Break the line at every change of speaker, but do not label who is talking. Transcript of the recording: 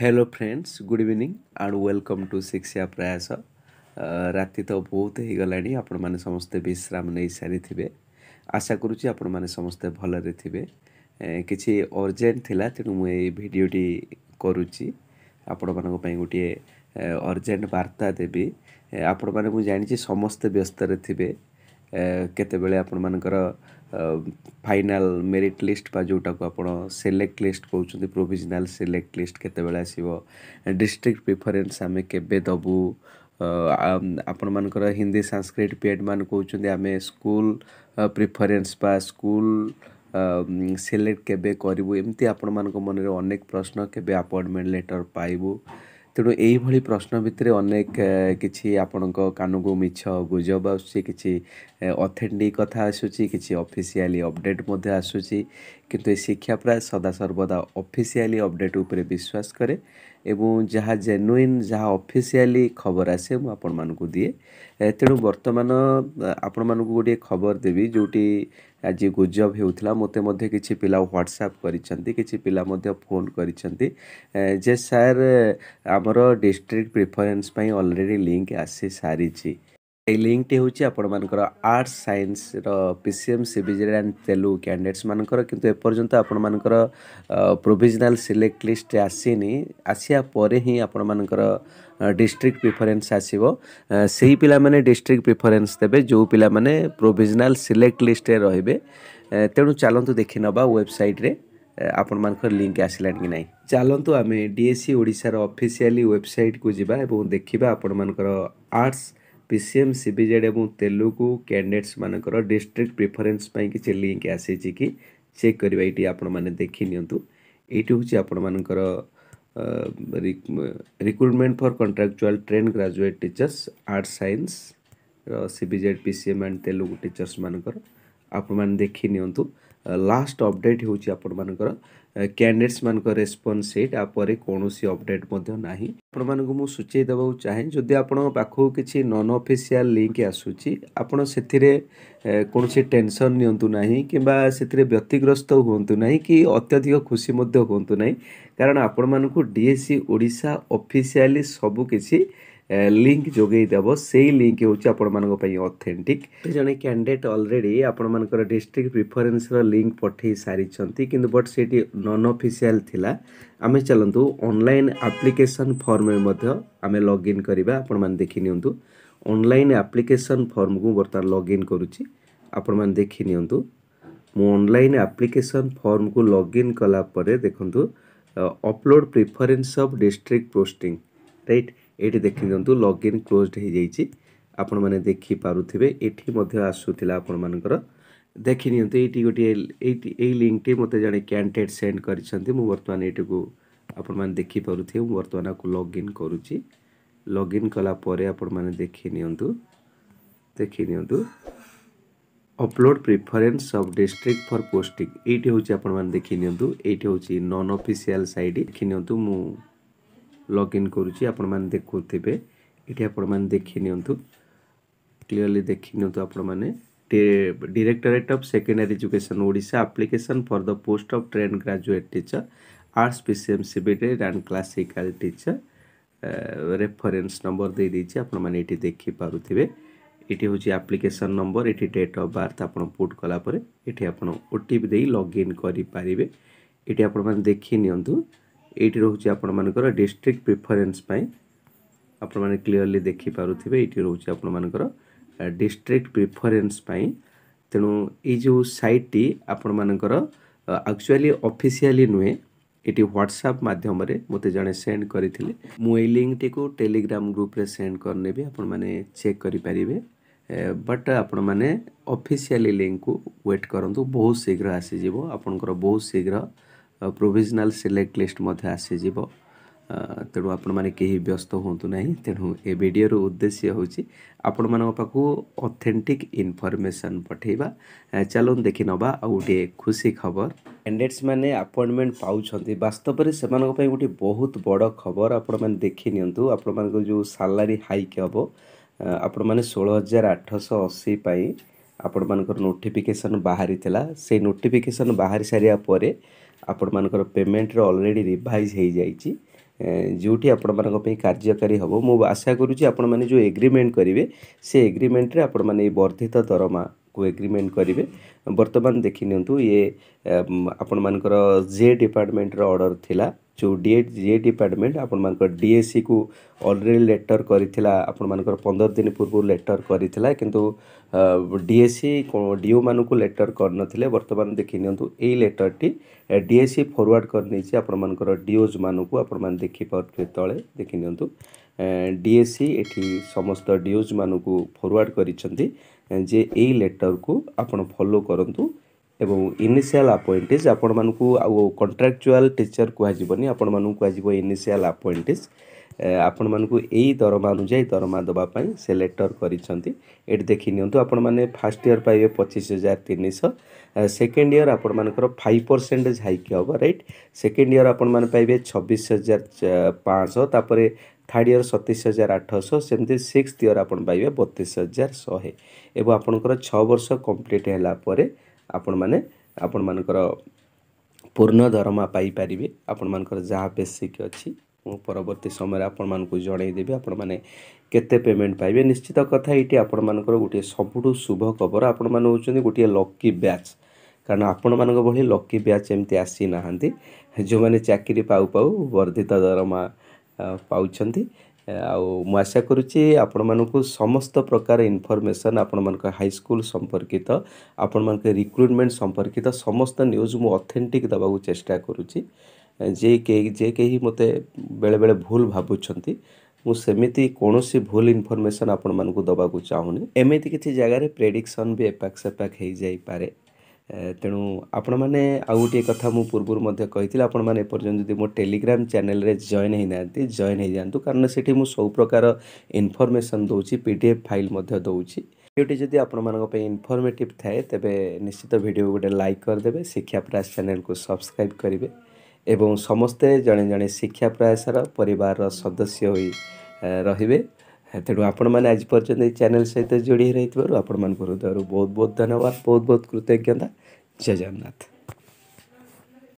hello friends good evening and welcome to Shiksha Prayas ରାତି ତ ବହୁତ ହୋଇଗଲାଣି ଆପଣମାନେ ସମସ୍ତେ ବିଶ୍ରାମ ନେଇସାରିଥିବେ ଆଶା କରୁଛି ଆପଣମାନେ ସମସ୍ତେ ଭଲରେ ଥିବେ କିଛି ଅର୍ଜେଣ୍ଟ ଥିଲା ତେଣୁ ମୁଁ ଏଇ ଭିଡ଼ିଓଟି କରୁଛି ଆପଣମାନଙ୍କ ପାଇଁ ଗୋଟିଏ ଅର୍ଜେଣ୍ଟ ବାର୍ତ୍ତା ଦେବି ଆପଣମାନେ ମୁଁ ଜାଣିଛି ସମସ୍ତେ ବ୍ୟସ୍ତରେ ଥିବେ କେତେବେଳେ ଆପଣମାନଙ୍କର ଫାଇନାଲ୍ ମେରିଟ୍ ଲିଷ୍ଟ ବା ଯେଉଁଟାକୁ ଆପଣ ସିଲେକ୍ଟ ଲିଷ୍ଟ କହୁଛନ୍ତି ପ୍ରୋଭିଜନାଲ୍ ସିଲେକ୍ଟ ଲିଷ୍ଟ କେତେବେଳେ ଆସିବ ଡିଷ୍ଟ୍ରିକ୍ଟ ପ୍ରିଫରେନ୍ସ ଆମେ କେବେ ଦେବୁ ଆପଣମାନଙ୍କର ହିନ୍ଦୀ ସାଂସ୍କ୍ରିଟ ପିଏଡ଼୍ମାନେ କହୁଛନ୍ତି ଆମେ ସ୍କୁଲ ପ୍ରିଫରେନ୍ସ ବା ସ୍କୁଲ ସିଲେକ୍ଟ କେବେ କରିବୁ ଏମିତି ଆପଣମାନଙ୍କ ମନରେ ଅନେକ ପ୍ରଶ୍ନ କେବେ ଆପଏଣ୍ଟମେଣ୍ଟ ଲେଟର୍ ପାଇବୁ ତେଣୁ ଏଇଭଳି ପ୍ରଶ୍ନ ଭିତରେ ଅନେକ କିଛି ଆପଣଙ୍କ କାନକୁ ମିଛ ଗୁଜବ ଆସୁଛି କିଛି ଅଥେଣ୍ଟିକ୍ କଥା ଆସୁଛି କିଛି ଅଫିସିଆଲି ଅପଡ଼େଟ୍ ମଧ୍ୟ ଆସୁଛି କିନ୍ତୁ ଏ ଶିକ୍ଷା ପ୍ରାୟ ସଦାସର୍ବଦା ଅଫିସିଆଲି ଅପଡ଼େଟ୍ ଉପରେ ବିଶ୍ୱାସ କରେ ଏବଂ ଯାହା ଜେନୁଇନ୍ ଯାହା ଅଫିସିଆଲି ଖବର ଆସେ ମୁଁ ଆପଣମାନଙ୍କୁ ଦିଏ ତେଣୁ ବର୍ତ୍ତମାନ ଆପଣମାନଙ୍କୁ ଗୋଟିଏ ଖବର ଦେବି ଯେଉଁଟି ଆଜି ଗୁଜବ ହେଉଥିଲା ମୋତେ ମଧ୍ୟ କିଛି ପିଲା ହ୍ୱାଟ୍ସଆପ୍ କରିଛନ୍ତି କିଛି ପିଲା ମଧ୍ୟ ଫୋନ୍ କରିଛନ୍ତି ଯେ ସାର୍ ଆମର ଡିଷ୍ଟ୍ରିକ୍ଟ ପ୍ରିଫରେନ୍ସ ପାଇଁ ଅଲରେଡ଼ି ଲିଙ୍କ୍ ଆସିସାରିଛି এই লিঙ্কটি হচ্ছে আপনার আর্টস সাইন্সর PCM CBZ and Telugu candidates মানকর কিন্তু এপর্যন্ত আপনার প্রোভিজনাল সিলেক্ট লিস্ট আসিনি আসিয়া পরে হি আপনার ଡିଷ୍ଟ୍ରିକ୍ଟ ପ୍ରିଫରେନ୍ସ ଆସିବ ସେହି ପିଲାମାନେ ଡିଷ୍ଟ୍ରିକ୍ଟ ପ୍ରିଫରେନ୍ସ ଦେବେ ଯେଉଁ ପିଲାମାନେ ପ୍ରୋଭିଜନାଲ୍ ସିଲେକ୍ଟ ଲିଷ୍ଟରେ ରହିବେ ତେଣୁ ଚାଲନ୍ତୁ ଦେଖିନେବା ୱେବସାଇଟ୍ରେ ଆପଣମାନଙ୍କର ଲିଙ୍କ୍ ଆସିଲାଣି କି ନାହିଁ ଚାଲନ୍ତୁ ଆମେ ଡି ଏସ୍ ସି ଓଡ଼ିଶାର ଅଫିସିଆଲି ୱେବସାଇଟ୍କୁ ଯିବା ଏବଂ ଦେଖିବା ଆପଣମାନଙ୍କର arts P C M C B Z ଏବଂ ତେଲୁଗୁ କ୍ୟାଣ୍ଡିଡେଟ୍ସମାନଙ୍କର ଡିଷ୍ଟ୍ରିକ୍ଟ ପ୍ରିଫରେନ୍ସ ପାଇଁ କିଛି ଲିଙ୍କ୍ ଆସିଛି କି ଚେକ୍ କରିବା ଏଇଠି ଆପଣମାନେ ଦେଖିନିଅନ୍ତୁ ଏଇଠି ହେଉଛି ଆପଣମାନଙ୍କର recruitment for contractual train graduate teachers art science ର C B Z P C M and Telugu teachers ମାନଙ୍କର ଆପଣମାନେ ଦେଖି ନିଅନ୍ତୁ ଲାଷ୍ଟ ଅପଡ଼େଟ୍ ହେଉଛି ଆପଣମାନଙ୍କର କ୍ୟାଣ୍ଡିଡେଟ୍ସ ମାନଙ୍କ ରେସ୍ପନ୍ସ ସିଟ୍ ଆ ପରେ କୌଣସି ଅପଡ଼େଟ୍ ମଧ୍ୟ ନାହିଁ ଆପଣମାନଙ୍କୁ ମୁଁ ସୂଚାଇ ଦେବାକୁ ଚାହେଁ ଯଦି ଆପଣଙ୍କ ପାଖକୁ କିଛି ନନ୍ ଅଫିସିଆଲ ଲିଙ୍କ ଆସୁଛି ଆପଣ ସେଥିରେ କୌଣସି ଟେନସନ୍ ନିଅନ୍ତୁ ନାହିଁ କିମ୍ବା ସେଥିରେ ବ୍ୟତିଗ୍ରସ୍ତ ହୁଅନ୍ତୁ ନାହିଁ କି ଅତ୍ୟଧିକ ଖୁସି ମଧ୍ୟ ହୁଅନ୍ତୁ ନାହିଁ କାରଣ ଆପଣମାନଙ୍କୁ ଡିଏସି ଓଡ଼ିଶା ଅଫିସିଆଲି ସବୁକିଛି लिङ्क जगेद सही लिङ्क हेर्छ आप अथेन्टिक जन क्यान्डिडेट अलरेडी आपिट्रिक प्रिफरेन्स र लिङ्क पठाइसारिन्छ किनभने बट सिअफिसिया अनि चान्तु अनल आप्लिकेसन फर्मे लगइन गरेको आपिँ अनल आप्लिकेसन फर्म बर्तन लगइन गर्ुण म देखिनियु मल आप्लिकेसन फर्मको लगइन कलापन्तु upload preference of district posting रट ଏଇଠି ଦେଖିଦିଅନ୍ତୁ ଲଗ୍ଇନ୍ କ୍ଲୋଜ୍ ହୋଇଯାଇଛି ଆପଣମାନେ ଦେଖିପାରୁଥିବେ ଏଠି ମଧ୍ୟ ଆସୁଥିଲା ଆପଣମାନଙ୍କର ଦେଖିନିଅନ୍ତୁ ଏଇଠି ଗୋଟିଏ ଏଇଠି ଏଇ ଲିଙ୍କଟି ମୋତେ ଜଣେ କ୍ୟାଣ୍ଡିଡେଟ୍ ସେଣ୍ଡ କରିଛନ୍ତି ମୁଁ ବର୍ତ୍ତମାନ ଏଇଟିକୁ ଆପଣମାନେ ଦେଖିପାରୁଥିବେ ମୁଁ ବର୍ତ୍ତମାନ ଆକୁ ଲଗ୍ଇନ୍ କରୁଛି ଲଗ୍ଇନ୍ କଲା ପରେ ଆପଣମାନେ ଦେଖିନିଅନ୍ତୁ ଦେଖିନିଅନ୍ତୁ upload preference of district for posting ଏଇଠି ହେଉଛି ଆପଣମାନେ ଦେଖିନିଅନ୍ତୁ ଏଇଠି ହେଉଛି ନନ୍ ଅଫିସିଆଲ୍ ସାଇଟ୍ ଦେଖିନିଅନ୍ତୁ ମୁଁ লগ ଇନ୍ କରୁଛି ଆପଣମାନେ ଦେଖୁଥିବେ ଏଠି ଆପଣମାନେ ଦେଖିନିଅନ୍ତୁ କ୍ଲିଅରଲି ଦେଖିନିଅନ୍ତୁ ଆପଣମାନେ directorate of secondary education Odisha application for the post of train graduate teacher arts P C M ସିବିଟେଡ୍ and classical teacher reference number ଦେଇଦେଇଛି ଆପଣମାନେ ଏଠି ଦେଖିପାରୁଥିବେ ଏଠି ହେଉଛି ଆପ୍ଲିକେସନ୍ ନମ୍ବର ଏଠି ଡେଟ୍ ଅଫ୍ ବାର୍ଥ ଆପଣ ପୁଟ୍ କଲା ପରେ ଏଠି ଆପଣ ଓ ଟି ପି ଦେଇ ଲଗ୍ଇନ୍ କରିପାରିବେ ଏଠି ଆପଣମାନେ ଦେଖିନିଅନ୍ତୁ এইটি রয়েছে আপনার ডিস্ট্রিক্ট প্রিফরেন্স পাই আপনার ক্লিয়রলি দেখিপারে এইটি রয়েছে আপনার ডিস্ট্রিক্ট প্রিফরেন্স পাই তেণু এই যে সাইটটি আপনার আকচুয়ালি অফিসিয়ালি নুহে এটি হোয়াটসঅ্যাপ মাধ্যমে মতো জনে সেন্ড করে মু এই লিঙ্কটি টেলিগ্রাম গ্রুপে সেন্ড করেদেবি আপনার চেক করে পারে ବଟ୍ ଆପଣମାନେ ଅଫିସିଆଲି ଲିଙ୍କକୁ ୱେଟ୍ କରନ୍ତୁ ବହୁତ ଶୀଘ୍ର ଆସିଯିବ ଆପଣଙ୍କର ବହୁତ ଶୀଘ୍ର ପ୍ରୋଭିଜନାଲ୍ ସିଲେକ୍ଟ ଲିଷ୍ଟ ମଧ୍ୟ ଆସିଯିବ ତେଣୁ ଆପଣମାନେ କେହି ବ୍ୟସ୍ତ ହୁଅନ୍ତୁ ନାହିଁ ତେଣୁ ଏ ଭିଡ଼ିଓର ଉଦ୍ଦେଶ୍ୟ ହେଉଛି ଆପଣମାନଙ୍କ ପାଖକୁ ଅଥେଣ୍ଟିକ୍ ଇନଫର୍ମେସନ୍ ପଠାଇବା ଚାଲନ୍ତୁ ଦେଖିନେବା ଆଉ ଗୋଟିଏ ଖୁସି ଖବର କ୍ୟାଣ୍ଡିଡେଟ୍ସମାନେ ଆପଏଣ୍ଟମେଣ୍ଟ ପାଉଛନ୍ତି ବାସ୍ତବରେ ସେମାନଙ୍କ ପାଇଁ ଗୋଟିଏ ବହୁତ ବଡ଼ ଖବର ଆପଣମାନେ ଦେଖିନିଅନ୍ତୁ ଆପଣମାନଙ୍କ ଯେଉଁ ସାଲାରୀ ହାଇକ୍ ହେବ ଆପଣମାନେ ଷୋହଳ ହଜାର ଆଠଶହ ଅଶୀ ପାଇଁ ଆପଣମାନଙ୍କର ନୋଟିଫିକେସନ୍ ବାହାରିଥିଲା ସେଇ ନୋଟିଫିକେସନ୍ ବାହାରି ସାରିବା ପରେ ଆପଣମାନଙ୍କର ପେମେଣ୍ଟର ଅଲରେଡ଼ି ରିଭାଇଜ୍ ହୋଇଯାଇଛି ଯେଉଁଠି ଆପଣମାନଙ୍କ ପାଇଁ କାର୍ଯ୍ୟକାରୀ ହେବ ମୁଁ ଆଶା କରୁଛି ଆପଣମାନେ ଯେଉଁ ଏଗ୍ରିମେଣ୍ଟ କରିବେ ସେ ଏଗ୍ରିମେଣ୍ଟରେ ଆପଣମାନେ ଏଇ ବର୍ଦ୍ଧିତ ଦରମାକୁ ଏଗ୍ରିମେଣ୍ଟ କରିବେ ବର୍ତ୍ତମାନ ଦେଖିନିଅନ୍ତୁ ଇଏ ଆପଣମାନଙ୍କର ଜେ ଡିପାର୍ଟମେଣ୍ଟର ଅର୍ଡ଼ର ଥିଲା ଯେଉଁ ଡିଏ ଡିଏ ଡିପାର୍ଟମେଣ୍ଟ ଆପଣମାନଙ୍କର ଡିଏସିକୁ ଅଲରେଡ଼ି ଲେଟର୍ କରିଥିଲା ଆପଣମାନଙ୍କର ପନ୍ଦର ଦିନ ପୂର୍ବରୁ ଲେଟର୍ କରିଥିଲା କିନ୍ତୁ ଡିଏସି ଡିଓମାନଙ୍କୁ ଲେଟର୍ କରିନଥିଲେ ବର୍ତ୍ତମାନ ଦେଖିନିଅନ୍ତୁ ଏଇ ଲେଟର୍ଟି ଡିଏସି ଫରୱାର୍ଡ଼ କରିନେଇଛି ଆପଣମାନଙ୍କର ଡିଓଜ୍ମାନଙ୍କୁ ଆପଣମାନେ ଦେଖିପାରୁଥିବେ ତଳେ ଦେଖିନିଅନ୍ତୁ ଡିଏସି ଏଠି ସମସ୍ତ ଡିଓଜ୍ମାନଙ୍କୁ ଫରୱାର୍ଡ଼ କରିଛନ୍ତି ଯେ ଏଇ ଲେଟର୍କୁ ଆପଣ ଫଲୋ କରନ୍ତୁ ଏବଂ ଇନିସିଆଲ୍ ଆପଏଣ୍ଟିଜ୍ ଆପଣମାନଙ୍କୁ ଆଉ କଣ୍ଟ୍ରାକ୍ଚୁଆଲ୍ ଟିଚର୍ କୁହାଯିବନି ଆପଣମାନଙ୍କୁ କୁହାଯିବ ଇନିସିଆଲ୍ ଆପଏଣ୍ଟିଜ୍ ଆପଣମାନଙ୍କୁ ଏଇ ଦରମା ଅନୁଯାୟୀ ଦରମା ଦେବା ପାଇଁ ସେ ଲେଟର୍ କରିଛନ୍ତି ଏଠି ଦେଖି ନିଅନ୍ତୁ ଆପଣମାନେ ଫାର୍ଷ୍ଟ ଇୟର୍ ପାଇବେ ପଚିଶ ହଜାର ତିନିଶହ ସେକେଣ୍ଡ ଇୟର୍ ଆପଣମାନଙ୍କର ଫାଇଭ୍ ପରସେଣ୍ଟେଜ୍ ହାଇକ୍ ହେବ ରାଇଟ୍ ସେକେଣ୍ଡ ଇୟର୍ ଆପଣମାନେ ପାଇବେ ଛବିଶ ହଜାର ପାଞ୍ଚଶହ ତାପରେ ଥାର୍ଡ଼ ଇୟର୍ ସତେଇଶ ହଜାର ଆଠଶହ ସେମିତି ସିକ୍ସଥ ଇୟର୍ ଆପଣ ପାଇବେ ବତିଶ ହଜାର ଶହେ ଏବଂ ଆପଣଙ୍କର ଛଅ ବର୍ଷ କମ୍ପ୍ଲିଟ୍ ହେଲା ପରେ ଆପଣମାନେ ଆପଣମାନଙ୍କର ପୂର୍ଣ୍ଣ ଦରମା ପାଇପାରିବେ ଆପଣମାନଙ୍କର ଯାହା ବେସିକ୍ ଅଛି ମୁଁ ପରବର୍ତ୍ତୀ ସମୟରେ ଆପଣମାନଙ୍କୁ ଜଣାଇଦେବି ଆପଣମାନେ କେତେ ପେମେଣ୍ଟ ପାଇବେ ନିଶ୍ଚିତ କଥା ଏଇଠି ଆପଣମାନଙ୍କର ଗୋଟିଏ ସବୁଠୁ ଶୁଭ ଖବର ଆପଣମାନେ ହେଉଛନ୍ତି ଗୋଟିଏ ଲକି ବ୍ୟାଚ୍ କାରଣ ଆପଣମାନଙ୍କ ଭଳି ଲକି ବ୍ୟାଚ୍ ଏମିତି ଆସିନାହାନ୍ତି ଯେଉଁମାନେ ଚାକିରି ପାଉ ପାଉ ବର୍ଦ୍ଧିତ ଦରମା ପାଉଛନ୍ତି ଆଉ ମୁଁ ଆଶା କରୁଛି ଆପଣମାନଙ୍କୁ ସମସ୍ତ ପ୍ରକାର ଇନଫର୍ମେସନ୍ ଆପଣମାନଙ୍କ ହାଇସ୍କୁଲ ସମ୍ପର୍କିତ ଆପଣମାନଙ୍କ ରିକ୍ରୁଟମେଣ୍ଟ ସମ୍ପର୍କିତ ସମସ୍ତ ନ୍ୟୁଜ୍ ମୁଁ ଅଥେଣ୍ଟିକ୍ ଦେବାକୁ ଚେଷ୍ଟା କରୁଛି ଯେ କେହି ଯେ କେହି ମୋତେ ବେଳେବେଳେ ଭୁଲ ଭାବୁଛନ୍ତି ମୁଁ ସେମିତି କୌଣସି ଭୁଲ ଇନଫର୍ମେସନ୍ ଆପଣମାନଙ୍କୁ ଦେବାକୁ ଚାହୁଁନି ଏମିତି କିଛି ଜାଗାରେ ପ୍ରେଡିକ୍ସନ୍ ବି ଏପାକ୍ ସେପାକ୍ ହେଇଯାଇପାରେ ତେଣୁ ଆପଣମାନେ ଆଉ ଗୋଟିଏ କଥା ମୁଁ ପୂର୍ବରୁ ମଧ୍ୟ କହିଥିଲି ଆପଣମାନେ ଏପର୍ଯ୍ୟନ୍ତ ଯଦି ମୋ ଟେଲିଗ୍ରାମ୍ ଚ୍ୟାନେଲ୍ରେ ଜଏନ୍ ହୋଇନାହାନ୍ତି ଜଏନ୍ ହୋଇଯାଆନ୍ତୁ କାରଣ ସେଠି ମୁଁ ସବୁ ପ୍ରକାର ଇନଫର୍ମେସନ୍ ଦେଉଛି ପି ଡି ଏଫ୍ ଫାଇଲ୍ ମଧ୍ୟ ଦେଉଛି ଭିଡ଼ିଓଟି ଯଦି ଆପଣମାନଙ୍କ ପାଇଁ ଇନଫର୍ମେଟିଭ୍ ଥାଏ ତେବେ ନିଶ୍ଚିତ ଭିଡ଼ିଓ ଗୋଟେ ଲାଇକ୍ କରିଦେବେ ଶିକ୍ଷା ପ୍ରୟାସ ଚ୍ୟାନେଲ୍କୁ ସବସ୍କ୍ରାଇବ୍ କରିବେ ଏବଂ ସମସ୍ତେ ଜଣେ ଜଣେ ଶିକ୍ଷା ପ୍ରୟାସର ପରିବାରର ସଦସ୍ୟ ହୋଇ ରହିବେ ତେଣୁ ଆପଣମାନେ ଆଜି ପର୍ଯ୍ୟନ୍ତ ଏଇ ଚ୍ୟାନେଲ୍ ସହିତ ଯୋଡ଼ି ହୋଇଥିବାରୁ ଆପଣମାନଙ୍କୁ ହୃଦୟରୁ ବହୁତ ବହୁତ ଧନ୍ୟବାଦ ବହୁତ ବହୁତ କୃତଜ୍ଞତା ଜୟ ଜଗନ୍ନାଥ